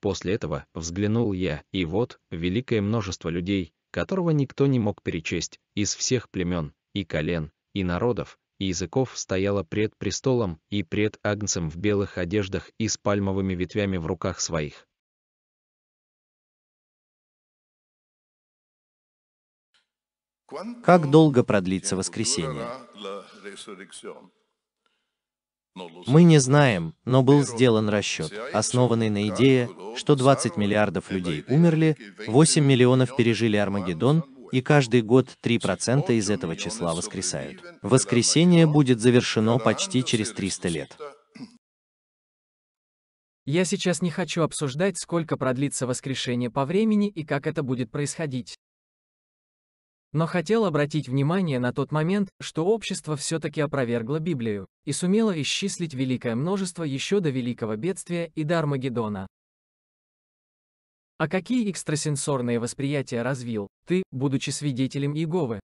После этого взглянул я, и вот, великое множество людей, которого никто не мог перечесть, из всех племен, и колен, и народов, и языков стояло пред престолом и пред агнцем в белых одеждах и с пальмовыми ветвями в руках своих. Как долго продлится воскресение? Мы не знаем, но был сделан расчет, основанный на идее, что 20 миллиардов людей умерли, 8 миллионов пережили Армагеддон, и каждый год 3% из этого числа воскресают. Воскресение будет завершено почти через 300 лет. Я сейчас не хочу обсуждать, сколько продлится воскрешение по времени и как это будет происходить. Но хотел обратить внимание на тот момент, что общество все-таки опровергло Библию и сумело исчислить великое множество еще до Великого Бедствия и до А какие экстрасенсорные восприятия развил ты, будучи свидетелем Иеговы?